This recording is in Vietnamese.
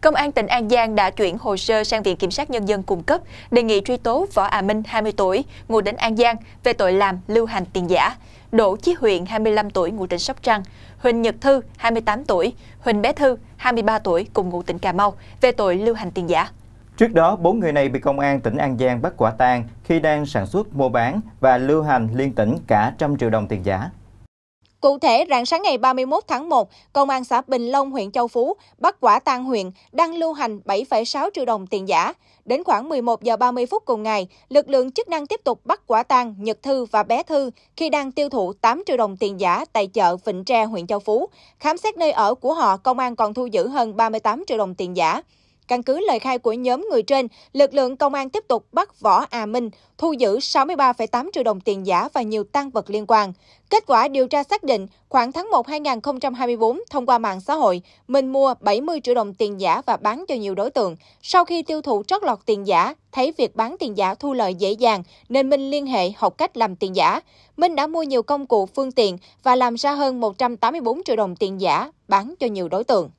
Công an tỉnh An Giang đã chuyển hồ sơ sang Viện Kiểm sát Nhân dân cung cấp, đề nghị truy tố Võ À Minh, 20 tuổi, ngụ tỉnh An Giang, về tội làm lưu hành tiền giả, Đỗ Chí Huyện, 25 tuổi, ngụ tỉnh Sóc Trăng, Huỳnh Nhật Thư, 28 tuổi, Huỳnh Bé Thư, 23 tuổi, cùng ngụ tỉnh Cà Mau, về tội lưu hành tiền giả. Trước đó, bốn người này bị công an tỉnh An Giang bắt quả tang khi đang sản xuất, mua bán và lưu hành liên tỉnh cả trăm triệu đồng tiền giả. Cụ thể, rạng sáng ngày 31 tháng 1, Công an xã Bình Long, huyện Châu Phú bắt quả tang huyện đang lưu hành 7,6 triệu đồng tiền giả. Đến khoảng 11 giờ 30 phút cùng ngày, lực lượng chức năng tiếp tục bắt quả tang Nhật Thư và Bé Thư khi đang tiêu thụ 8 triệu đồng tiền giả tại chợ Vịnh Tre, huyện Châu Phú. Khám xét nơi ở của họ, công an còn thu giữ hơn 38 triệu đồng tiền giả. Căn cứ lời khai của nhóm người trên, lực lượng công an tiếp tục bắt Võ À Minh, thu giữ 63,8 triệu đồng tiền giả và nhiều tăng vật liên quan. Kết quả điều tra xác định, khoảng tháng 1 2024, thông qua mạng xã hội, Minh mua 70 triệu đồng tiền giả và bán cho nhiều đối tượng. Sau khi tiêu thụ trót lọt tiền giả, thấy việc bán tiền giả thu lợi dễ dàng nên Minh liên hệ học cách làm tiền giả. Minh đã mua nhiều công cụ, phương tiện và làm ra hơn 184 triệu đồng tiền giả bán cho nhiều đối tượng.